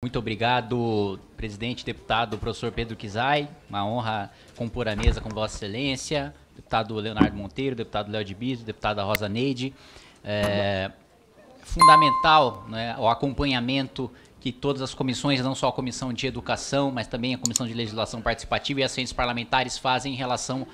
Muito obrigado, presidente, deputado, professor Pedro Kizai. Uma honra compor a mesa com Vossa Excelência, deputado Leonardo Monteiro, deputado Léo de Biso, deputada Rosa Neide. É fundamental né, o acompanhamento que todas as comissões, não só a Comissão de Educação, mas também a Comissão de Legislação Participativa e as Ciências parlamentares fazem em relação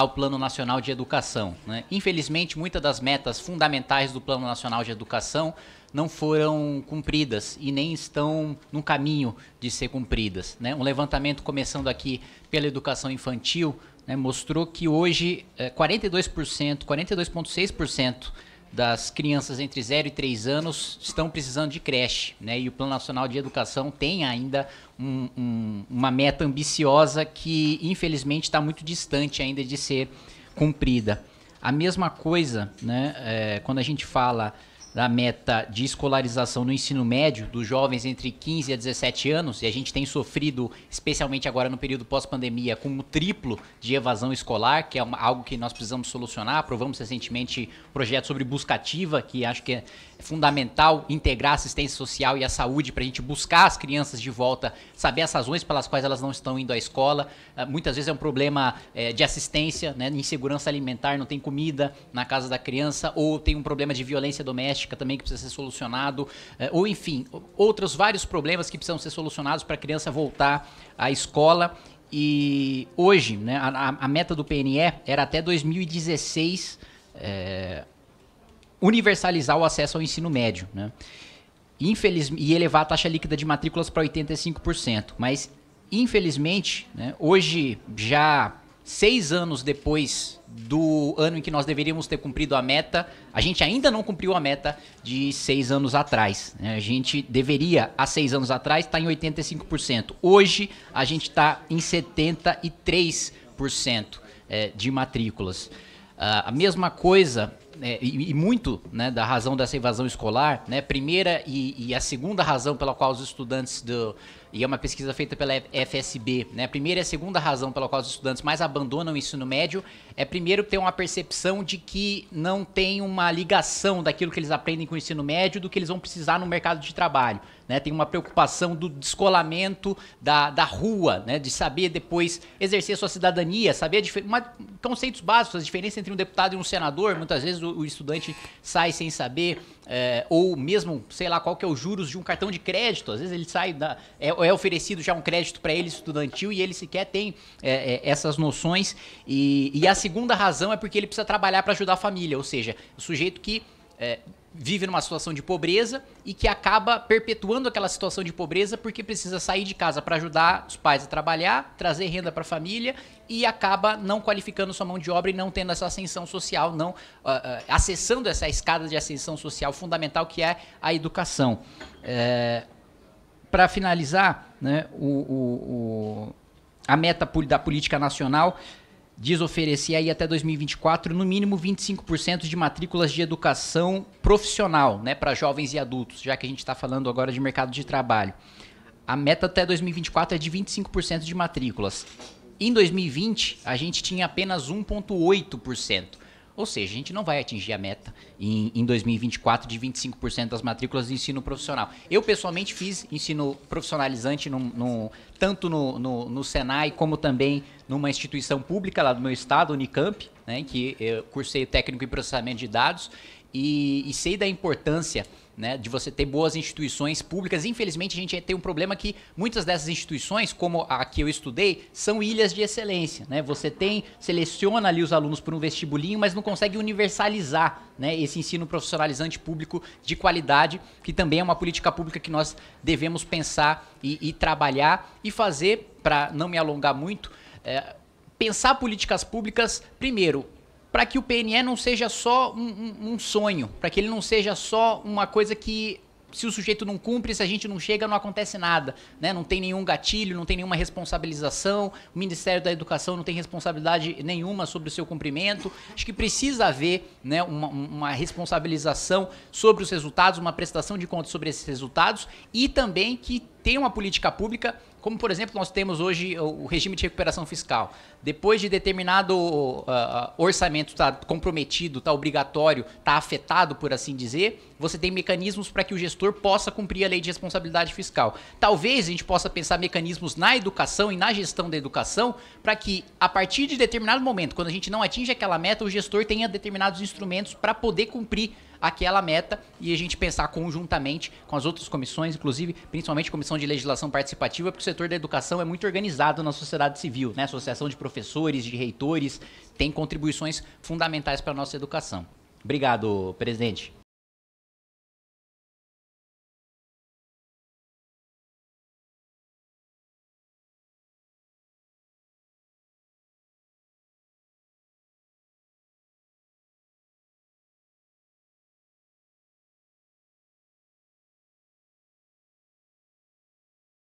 ao Plano Nacional de Educação. Né? Infelizmente, muitas das metas fundamentais do Plano Nacional de Educação não foram cumpridas e nem estão no caminho de ser cumpridas. Né? Um levantamento começando aqui pela educação infantil né, mostrou que hoje 42%, eh, 42,6% das crianças entre 0 e 3 anos estão precisando de creche, né? E o Plano Nacional de Educação tem ainda um, um, uma meta ambiciosa que, infelizmente, está muito distante ainda de ser cumprida. A mesma coisa, né? É, quando a gente fala da meta de escolarização no ensino médio dos jovens entre 15 a 17 anos, e a gente tem sofrido, especialmente agora no período pós-pandemia, com o triplo de evasão escolar, que é uma, algo que nós precisamos solucionar. Aprovamos recentemente um projeto sobre busca ativa que acho que é, fundamental integrar a assistência social e a saúde para a gente buscar as crianças de volta, saber as razões pelas quais elas não estão indo à escola. Ah, muitas vezes é um problema eh, de assistência, né? insegurança alimentar, não tem comida na casa da criança, ou tem um problema de violência doméstica também que precisa ser solucionado, eh, ou enfim, outros vários problemas que precisam ser solucionados para a criança voltar à escola. E hoje, né, a, a meta do PNE era até 2016. É, universalizar o acesso ao ensino médio, né? Infelizmente, e elevar a taxa líquida de matrículas para 85%. Mas, infelizmente, né, hoje, já seis anos depois do ano em que nós deveríamos ter cumprido a meta, a gente ainda não cumpriu a meta de seis anos atrás. Né? A gente deveria, há seis anos atrás, estar tá em 85%. Hoje, a gente está em 73% é, de matrículas. Ah, a mesma coisa né, e, e, muito né, da razão dessa evasão escolar, né, primeira e, e, a segunda razão pela qual os estudantes do, e é uma pesquisa feita pela FSB, né? A primeira e a segunda razão pela qual os estudantes mais abandonam o ensino médio é primeiro ter uma percepção de que não tem uma ligação daquilo que eles aprendem com o ensino médio do que eles vão precisar no mercado de trabalho, né? Tem uma preocupação do descolamento da, da rua, né? De saber depois exercer sua cidadania, saber uma, conceitos básicos, a diferença entre um deputado e um senador, muitas vezes o, o estudante sai sem saber, é, ou mesmo, sei lá, qual que é o juros de um cartão de crédito, às vezes ele sai da... É, é oferecido já um crédito para ele estudantil e ele sequer tem é, é, essas noções. E, e, a segunda razão é porque ele precisa trabalhar para ajudar a família, ou seja, o sujeito que é, vive numa situação de pobreza e que acaba perpetuando aquela situação de pobreza porque precisa sair de casa para ajudar os pais a trabalhar, trazer renda para a família e acaba não qualificando sua mão de obra e não tendo essa ascensão social, não uh, uh, acessando essa escada de ascensão social fundamental que é a educação. Uh, para finalizar, né, o, o, o, a meta da política nacional diz oferecer aí até 2024 no mínimo 25% de matrículas de educação profissional, né, para jovens e adultos, já que a gente está falando agora de mercado de trabalho. A meta até 2024 é de 25% de matrículas. Em 2020, a gente tinha apenas 1,8%. Ou seja, a gente não vai atingir a meta em, em 2024 de 25% das matrículas de ensino profissional. Eu, pessoalmente, fiz ensino profissionalizante no, no, tanto no, no, no Senai como também numa instituição pública lá do meu estado, Unicamp, né, que eu cursei técnico em processamento de dados. E, e, sei da importância né, de você ter boas instituições públicas. Infelizmente, a gente tem um problema que muitas dessas instituições, como a que eu estudei, são ilhas de excelência. Né? Você tem, seleciona ali os alunos por um vestibulinho, mas não consegue universalizar né, esse ensino profissionalizante público de qualidade, que também é uma política pública que nós devemos pensar e, e trabalhar e fazer, para não me alongar muito, é, pensar políticas públicas, primeiro, para que o PNE não seja só um, um, um sonho, para que ele não seja só uma coisa que se o sujeito não cumpre, se a gente não chega, não acontece nada. Né? Não tem nenhum gatilho, não tem nenhuma responsabilização, o Ministério da Educação não tem responsabilidade nenhuma sobre o seu cumprimento. Acho que precisa haver né, uma, uma responsabilização sobre os resultados, uma prestação de contas sobre esses resultados e também que tem uma política pública, como por exemplo nós temos hoje o regime de recuperação fiscal. Depois de determinado uh, uh orçamento estar tá comprometido, está obrigatório, está afetado, por assim dizer, você tem mecanismos para que o gestor possa cumprir a lei de responsabilidade fiscal. Talvez a gente possa pensar mecanismos na educação e na gestão da educação para que, a partir de determinado momento, quando a gente não atinge aquela meta, o gestor tenha determinados instrumentos para poder cumprir aquela meta e a gente pensar conjuntamente com as outras comissões, inclusive, principalmente a comissão de legislação participativa, porque o setor da educação é muito organizado na sociedade civil, né? Associação de professores, de reitores, tem contribuições fundamentais para a nossa educação. Obrigado, presidente.